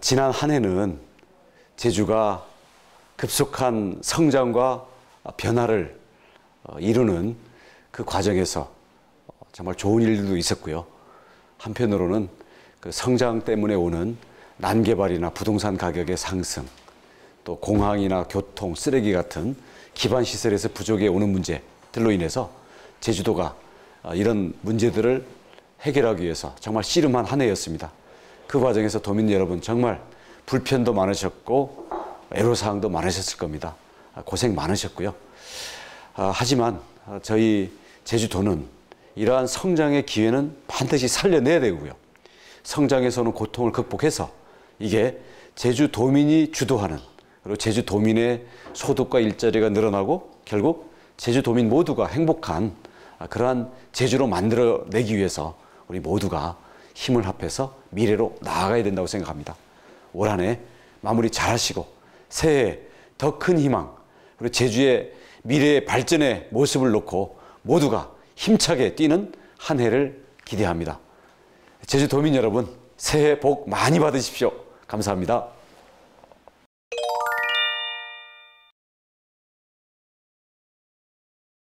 지난 한 해는 제주가 급속한 성장과 변화를 어, 이루는 그 과정에서 어, 정말 좋은 일도 들 있었고요. 한편으로는 그 성장 때문에 오는 난개발이나 부동산 가격의 상승, 또 공항이나 교통, 쓰레기 같은 기반 시설에서 부족해 오는 문제들로 인해서 제주도가 어, 이런 문제들을 해결하기 위해서 정말 씨름한 한 해였습니다. 그 과정에서 도민 여러분 정말 불편도 많으셨고 애로사항도 많으셨을 겁니다. 아, 고생 많으셨고요. 아, 하지만 아, 저희 제주도는 이러한 성장의 기회는 반드시 살려내야 되고요. 성장에서는 고통을 극복해서 이게 제주도민이 주도하는 그리고 제주도민의 소득과 일자리가 늘어나고 결국 제주도민 모두가 행복한 그러한 제주로 만들어내기 위해서 우리 모두가 힘을 합해서 미래로 나아가야 된다고 생각합니다. 올 한 해 마무리 잘 하시고 새해 더큰 희망 그리고 제주의 미래의 발전의 모습을 놓고 모두가 힘차게 뛰는 한 해를 기대합니다. 제주도민 여러분 새해 복 많이 받으십시오. 감사합니다.